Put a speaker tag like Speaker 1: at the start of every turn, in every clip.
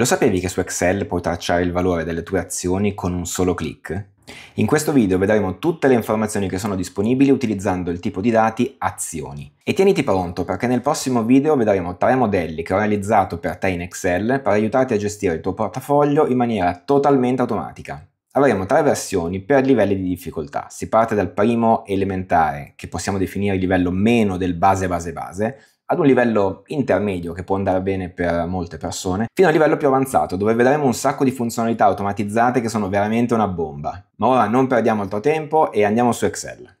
Speaker 1: Lo sapevi che su Excel puoi tracciare il valore delle tue azioni con un solo clic? In questo video vedremo tutte le informazioni che sono disponibili utilizzando il tipo di dati azioni. E tieniti pronto perché nel prossimo video vedremo tre modelli che ho realizzato per te in Excel per aiutarti a gestire il tuo portafoglio in maniera totalmente automatica. Avremo tre versioni per livelli di difficoltà. Si parte dal primo elementare, che possiamo definire livello meno del base base base, ad un livello intermedio che può andare bene per molte persone, fino a livello più avanzato dove vedremo un sacco di funzionalità automatizzate che sono veramente una bomba. Ma ora non perdiamo altro tempo e andiamo su Excel.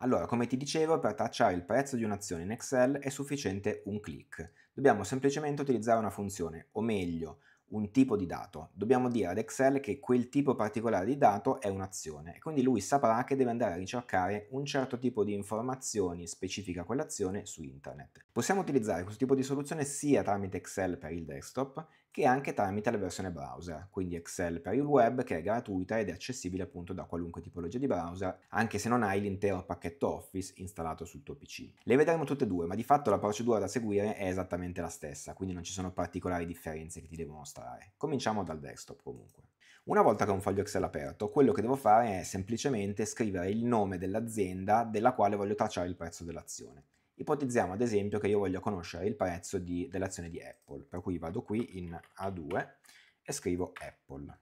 Speaker 1: Allora, come ti dicevo, per tracciare il prezzo di un'azione in Excel è sufficiente un clic. Dobbiamo semplicemente utilizzare una funzione, o meglio, un tipo di dato. Dobbiamo dire ad Excel che quel tipo particolare di dato è un'azione e quindi lui saprà che deve andare a ricercare un certo tipo di informazioni specifica a quell'azione su internet. Possiamo utilizzare questo tipo di soluzione sia tramite Excel per il desktop che anche tramite la versione browser, quindi Excel per il web che è gratuita ed è accessibile appunto da qualunque tipologia di browser, anche se non hai l'intero pacchetto Office installato sul tuo PC. Le vedremo tutte e due, ma di fatto la procedura da seguire è esattamente la stessa, quindi non ci sono particolari differenze che ti devo mostrare. Cominciamo dal desktop comunque. Una volta che ho un foglio Excel aperto, quello che devo fare è semplicemente scrivere il nome dell'azienda della quale voglio tracciare il prezzo dell'azione. Ipotizziamo ad esempio che io voglia conoscere il prezzo di, dell'azione di Apple, per cui vado qui in A2 e scrivo Apple.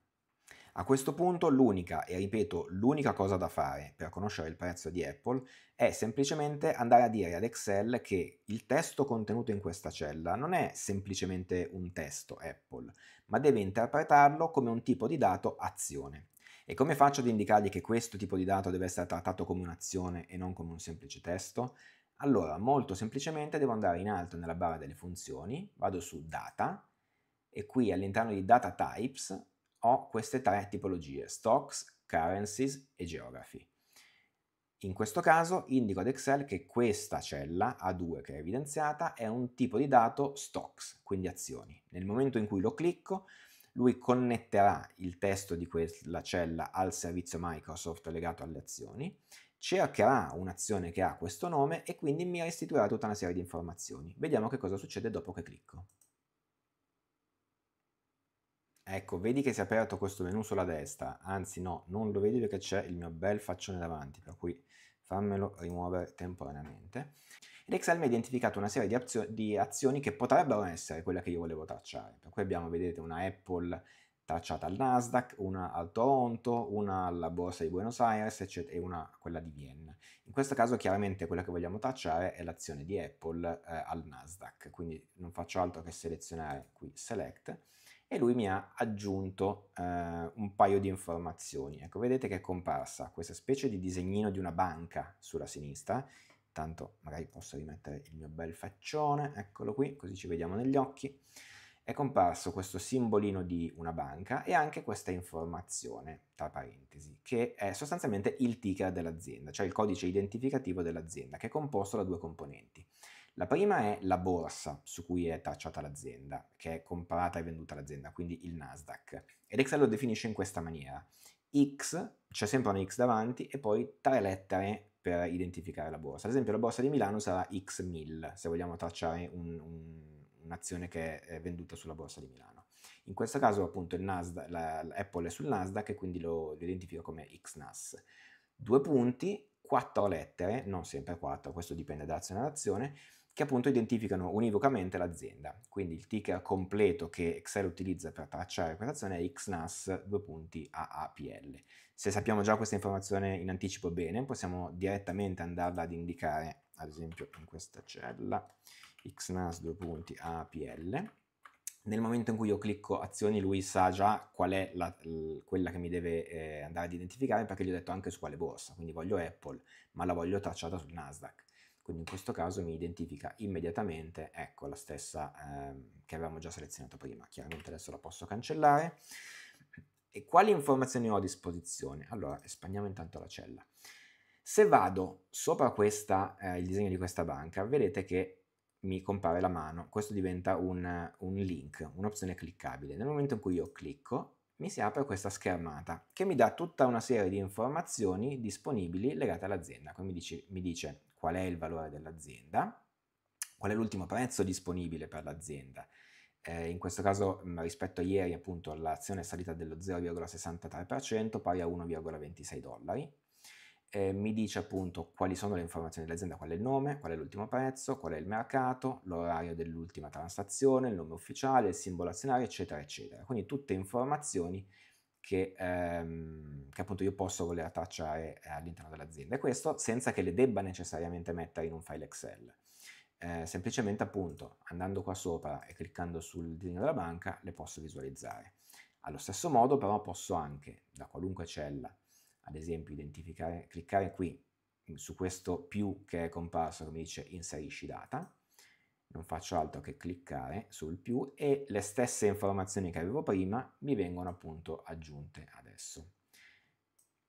Speaker 1: A questo punto l'unica, e ripeto, l'unica cosa da fare per conoscere il prezzo di Apple è semplicemente andare a dire ad Excel che il testo contenuto in questa cella non è semplicemente un testo Apple, ma deve interpretarlo come un tipo di dato azione. E come faccio ad indicargli che questo tipo di dato deve essere trattato come un'azione e non come un semplice testo? Allora, molto semplicemente devo andare in alto nella barra delle funzioni, vado su Data e qui all'interno di Data Types ho queste tre tipologie, Stocks, Currencies e Geography. In questo caso indico ad Excel che questa cella A2 che è evidenziata è un tipo di dato stocks, quindi azioni. Nel momento in cui lo clicco, lui connetterà il testo di quella cella al servizio Microsoft legato alle azioni cercherà un'azione che ha questo nome e quindi mi restituirà tutta una serie di informazioni. Vediamo che cosa succede dopo che clicco. Ecco, vedi che si è aperto questo menu sulla destra, anzi no, non lo vedi perché c'è il mio bel faccione davanti, per cui fammelo rimuovere temporaneamente. Ed Excel mi ha identificato una serie di, di azioni che potrebbero essere quella che io volevo tracciare, per cui abbiamo, vedete, una Apple tracciata al Nasdaq, una al Toronto, una alla borsa di Buenos Aires eccetera, e una a quella di Vienna. In questo caso chiaramente quella che vogliamo tracciare è l'azione di Apple eh, al Nasdaq, quindi non faccio altro che selezionare qui Select e lui mi ha aggiunto eh, un paio di informazioni. Ecco, vedete che è comparsa questa specie di disegnino di una banca sulla sinistra, tanto magari posso rimettere il mio bel faccione, eccolo qui, così ci vediamo negli occhi è comparso questo simbolino di una banca e anche questa informazione, tra parentesi, che è sostanzialmente il ticker dell'azienda, cioè il codice identificativo dell'azienda, che è composto da due componenti. La prima è la borsa su cui è tracciata l'azienda, che è comprata e venduta l'azienda, quindi il Nasdaq. Ed Excel lo definisce in questa maniera. X, c'è sempre un X davanti e poi tre lettere per identificare la borsa. Ad esempio la borsa di Milano sarà X1000, se vogliamo tracciare un, un un'azione che è venduta sulla borsa di Milano. In questo caso appunto Nasdaq, la, Apple è sul Nasdaq e quindi lo, lo identifico come XNAS. Due punti, quattro lettere, non sempre quattro, questo dipende da azione ad azione, che appunto identificano univocamente l'azienda. Quindi il ticker completo che Excel utilizza per tracciare questa azione è XNAS 2.AAPL. Se sappiamo già questa informazione in anticipo bene, possiamo direttamente andarla ad indicare, ad esempio in questa cella, xnas 2 punti APL. Nel momento in cui io clicco azioni lui sa già qual è la, quella che mi deve eh, andare ad identificare perché gli ho detto anche su quale borsa, quindi voglio Apple ma la voglio tracciata sul Nasdaq. Quindi in questo caso mi identifica immediatamente, ecco, la stessa eh, che avevamo già selezionato prima. Chiaramente adesso la posso cancellare. E quali informazioni ho a disposizione? Allora, espandiamo intanto la cella. Se vado sopra questa, eh, il disegno di questa banca, vedete che mi compare la mano, questo diventa un, un link, un'opzione cliccabile. Nel momento in cui io clicco, mi si apre questa schermata che mi dà tutta una serie di informazioni disponibili legate all'azienda. Quindi mi dice, mi dice qual è il valore dell'azienda, qual è l'ultimo prezzo disponibile per l'azienda. Eh, in questo caso mm, rispetto a ieri appunto l'azione è salita dello 0,63% pari a 1,26 dollari eh, mi dice appunto quali sono le informazioni dell'azienda, qual è il nome, qual è l'ultimo prezzo, qual è il mercato, l'orario dell'ultima transazione, il nome ufficiale, il simbolo azionario, eccetera, eccetera. Quindi tutte informazioni che, ehm, che appunto io posso voler tracciare eh, all'interno dell'azienda e questo senza che le debba necessariamente mettere in un file Excel. Eh, semplicemente appunto andando qua sopra e cliccando sul disegno della banca le posso visualizzare. Allo stesso modo però posso anche da qualunque cella ad esempio identificare, cliccare qui su questo più che è comparso che mi dice inserisci data, non faccio altro che cliccare sul più e le stesse informazioni che avevo prima mi vengono appunto aggiunte adesso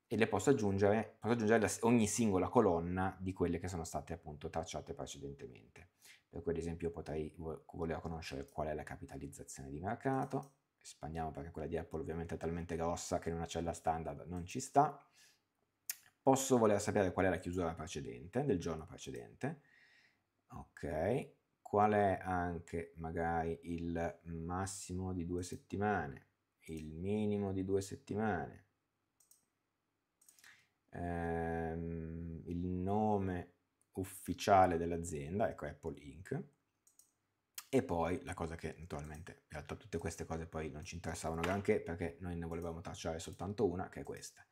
Speaker 1: e le posso aggiungere, posso aggiungere ogni singola colonna di quelle che sono state appunto tracciate precedentemente. Per cui ad esempio potrei voler conoscere qual è la capitalizzazione di mercato, espandiamo perché quella di Apple ovviamente è talmente grossa che in una cella standard non ci sta. Posso voler sapere qual è la chiusura precedente, del giorno precedente. Ok, qual è anche magari il massimo di due settimane, il minimo di due settimane, ehm, il nome ufficiale dell'azienda, ecco Apple Inc e poi la cosa che naturalmente in realtà tutte queste cose poi non ci interessavano granché perché noi ne volevamo tracciare soltanto una che è questa.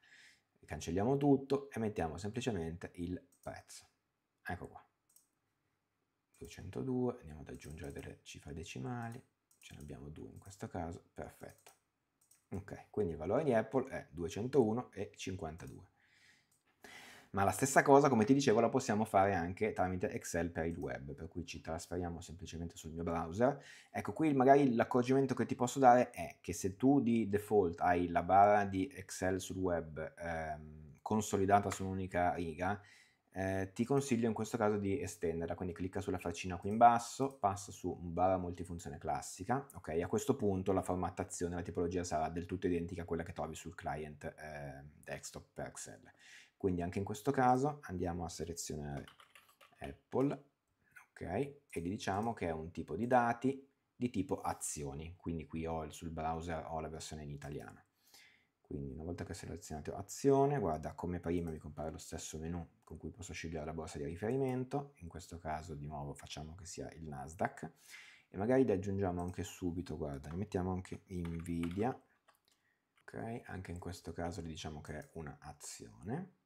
Speaker 1: Cancelliamo tutto e mettiamo semplicemente il prezzo. Ecco qua. 202, andiamo ad aggiungere delle cifre decimali, ce ne abbiamo due in questo caso, perfetto. Ok, quindi il valore di Apple è 201 e 52 ma la stessa cosa, come ti dicevo, la possiamo fare anche tramite Excel per il web, per cui ci trasferiamo semplicemente sul mio browser. Ecco, qui magari l'accorgimento che ti posso dare è che se tu di default hai la barra di Excel sul web ehm, consolidata su un'unica riga, eh, ti consiglio in questo caso di estenderla, quindi clicca sulla faccina qui in basso, passa su barra multifunzione classica, ok? A questo punto la formattazione, la tipologia sarà del tutto identica a quella che trovi sul client eh, desktop per Excel. Quindi anche in questo caso andiamo a selezionare Apple, ok, e gli diciamo che è un tipo di dati di tipo azioni, quindi qui ho il, sul browser ho la versione in italiano. Quindi una volta che ho selezionato azione, guarda come prima mi compare lo stesso menu con cui posso scegliere la borsa di riferimento, in questo caso di nuovo facciamo che sia il Nasdaq e magari li aggiungiamo anche subito, guarda, ne mettiamo anche Nvidia, ok, anche in questo caso gli diciamo che è un'azione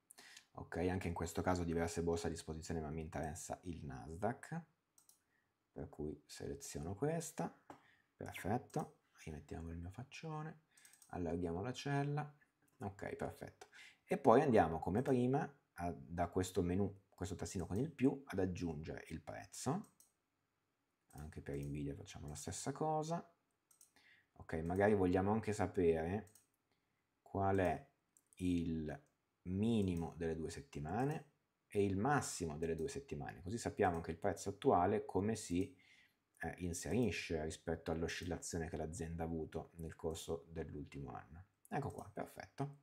Speaker 1: Ok, anche in questo caso diverse borse a disposizione, ma mi interessa il Nasdaq. Per cui seleziono questa. Perfetto. Rimettiamo il mio faccione. Allarghiamo la cella. Ok, perfetto. E poi andiamo come prima a, da questo menu, questo tassino con il più, ad aggiungere il prezzo. Anche per Nvidia facciamo la stessa cosa. Ok, magari vogliamo anche sapere qual è il minimo delle due settimane e il massimo delle due settimane, così sappiamo anche il prezzo attuale come si eh, inserisce rispetto all'oscillazione che l'azienda ha avuto nel corso dell'ultimo anno. Ecco qua, perfetto.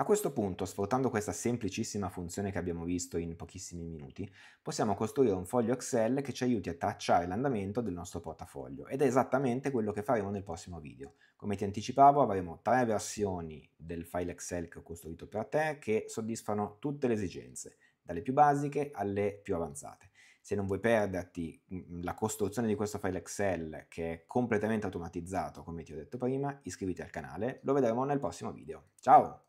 Speaker 1: A questo punto, sfruttando questa semplicissima funzione che abbiamo visto in pochissimi minuti, possiamo costruire un foglio Excel che ci aiuti a tracciare l'andamento del nostro portafoglio ed è esattamente quello che faremo nel prossimo video. Come ti anticipavo avremo tre versioni del file Excel che ho costruito per te che soddisfano tutte le esigenze, dalle più basiche alle più avanzate. Se non vuoi perderti mm, la costruzione di questo file Excel che è completamente automatizzato, come ti ho detto prima, iscriviti al canale, lo vedremo nel prossimo video. Ciao!